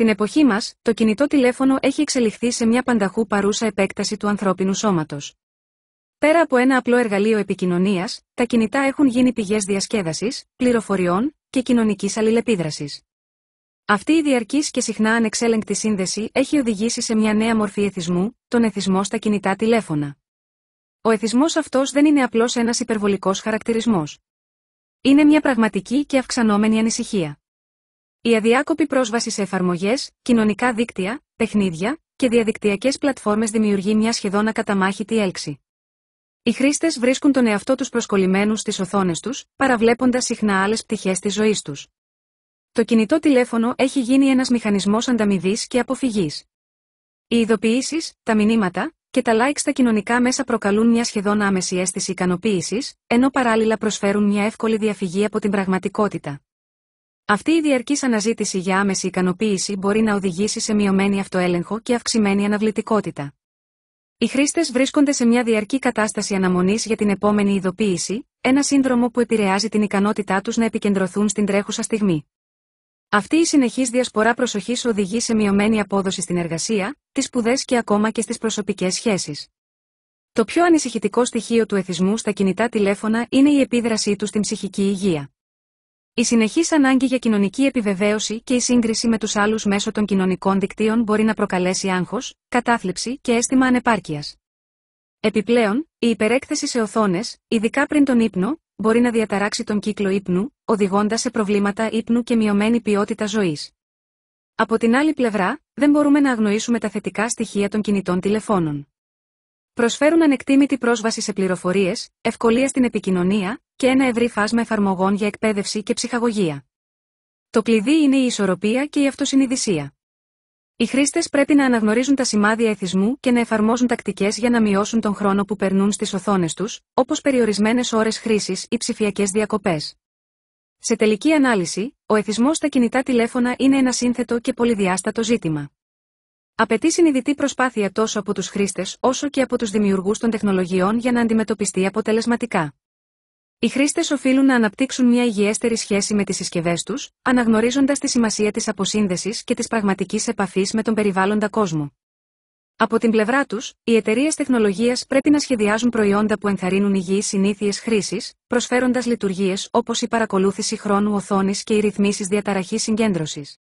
Στην εποχή μας, το κινητό τηλέφωνο έχει εξελιχθεί σε μια πανταχού παρούσα επέκταση του ανθρώπινου σώματος. Πέρα από ένα απλό εργαλείο επικοινωνίας, τα κινητά έχουν γίνει πηγές διασκέδασης, πληροφοριών και κοινωνικής αλληλεπίδρασης. Αυτή η διαρκής και συχνά ανεξέλεγκτη σύνδεση έχει οδηγήσει σε μια νέα μορφή εθισμού, τον εθισμό στα κινητά τηλέφωνα. Ο εθισμός αυτός δεν είναι απλώς ένας υπερβολικός χαρακτηρισμός. Είναι μια πραγματική και αυξανόμενη ανησυχία. Η αδιάκοπη πρόσβαση σε εφαρμογές, κοινωνικά δίκτυα, παιχνίδια και διαδικτυακές πλατφόρμες δημιουργεί μια σχεδόν ακαταμάχητη έλξη. Οι χρήστες βρίσκουν τον εαυτό τους προσκολλημένους στις οθόνες τους, παραβλέποντας συχνά άλλες πτυχές της ζωής τους. Το κινητό τηλέφωνο έχει γίνει ένας μηχανισμός ανταμοιβής και αποφυγής. Οι ειδοποιήσεις, τα μηνύματα και τα like στα κοινωνικά μέσα προκαλούν μια σχεδόν άμεση αίσθηση ικανοποίησης, ενώ παράλληλα προσφέρουν μια εύκολη διαφυγή από την πραγματικότητα. Αυτή η διαρκής αναζήτηση για άμεση ικανοποίηση μπορεί να οδηγήσει σε μειωμένη αυτοέλεγχο και αυξημένη αναβλητικότητα. Οι χρήστες βρίσκονται σε μια διαρκή κατάσταση αναμονής για την επόμενη ειδοποίηση, ένα σύνδρομο που επηρεάζει την ικανότητά τους να επικεντρωθούν στην τρέχουσα στιγμή. Αυτή η συνεχής διασπορά προσοχής οδηγεί σε μειωμένη απόδοση στην εργασία, τις σπουδές και ακόμα και στις προσωπικές σχέσεις. Το πιο ανησυχητικό στοιχείο του εθισμού στα κινητά τηλέφωνα είναι η επίδρασή του στην ψυχική υγεία. Η συνεχής ανάγκη για κοινωνική επιβεβαίωση και η σύγκριση με τους άλλους μέσω των κοινωνικών δικτύων μπορεί να προκαλέσει άγχος, κατάθλιψη και αίσθημα ανεπάρκειας. Επιπλέον, η υπερέκθεση σε οθόνες, ειδικά πριν τον ύπνο, μπορεί να διαταράξει τον κύκλο ύπνου, οδηγώντας σε προβλήματα ύπνου και μειωμένη ποιότητα ζωής. Από την άλλη πλευρά, δεν μπορούμε να αγνοήσουμε τα θετικά στοιχεία των κινητών τηλεφώνων. Προσφέρουν ανεκτήμητη πρόσβαση σε πληροφορίες, ευκολία στην επικοινωνία, και ένα ευρύ φάσμα εφαρμογών για εκπαίδευση και ψυχαγωγία. Το κλειδί είναι η ισορροπία και η αυτοσυνειδησία. Οι χρήστες πρέπει να αναγνωρίζουν τα σημάδια εθισμού και να εφαρμόζουν τακτικές για να μειώσουν τον χρόνο που περνούν στις οθόνες τους, όπως περιορισμένες ώρες χρήσης ή ψηφιακές διακοπές. Σε τελική ανάλυση, ο εθισμός στα κινητά τηλέφωνα είναι ένα σύνθετο και πολυδιάστατο ζήτημα. Απαιτεί συνειδητή προσπάθεια τόσο από τους χρήστες όσο και από τους δημιουργούς των τεχνολογιών για να αντιμετωπιστεί αποτελεσματικά. Οι χρήστες οφείλουν να αναπτύξουν μια υγιέστερη σχέση με τις συσκευές τους, αναγνωρίζοντας τη σημασία της αποσύνδεσης και της πραγματικής επαφής με τον περιβάλλοντα κόσμο. Από την πλευρά τους, οι εταιρείες τεχνολογίας πρέπει να σχεδιάζουν προϊόντα που ενθαρρύνουν υγιείς συνήθειες χρήσης, προσφέροντας λειτουργίες όπως η παρακολούθηση χρόνου οθόνης και οι ρυθμίσεις διαταραχής συγκέντρωσης.